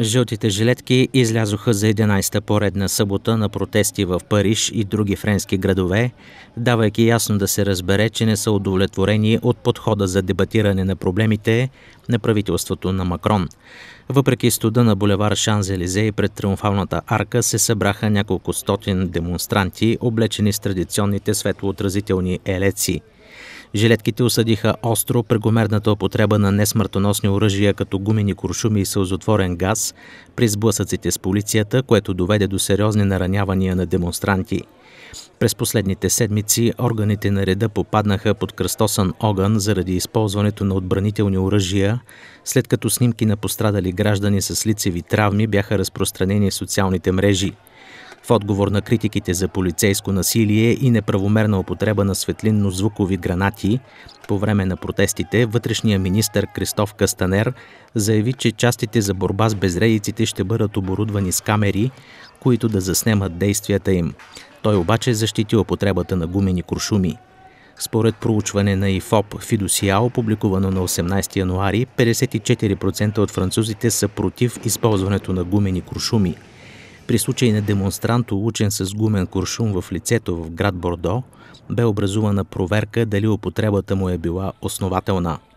Жълтите жилетки излязоха за 11-та поредна събота на протести в Париж и други френски градове, давайки ясно да се разбере, че не са удовлетворени от подхода за дебатиране на проблемите на правителството на Макрон. Въпреки студа на булевар Шанзелизе и пред Триумфалната арка се събраха няколко стотин демонстранти, облечени с традиционните светлоотразителни елеци – Жилетките осъдиха остро прегомерната употреба на несмъртоносни оръжия като гумени куршуми и сълзотворен газ при сблъсъците с полицията, което доведе до сериозни наранявания на демонстранти. През последните седмици органите на реда попаднаха под кръстосан огън заради използването на отбранителни оръжия, след като снимки на пострадали граждани с лицеви травми бяха разпространени в социалните мрежи в отговор на критиките за полицейско насилие и неправомерна употреба на светлинно-звукови гранати, по време на протестите вътрешния министр Кристоф Кастанер заяви, че частите за борба с безредиците ще бъдат оборудвани с камери, които да заснемат действията им. Той обаче защити употребата на гумени куршуми. Според проучване на ИФОП Фидосиао, публикувано на 18 януари, 54% от французите са против използването на гумени куршуми – при случай на демонстрант, учен с гумен куршум в лицето в град Бордо, бе образувана проверка дали употребата му е била основателна –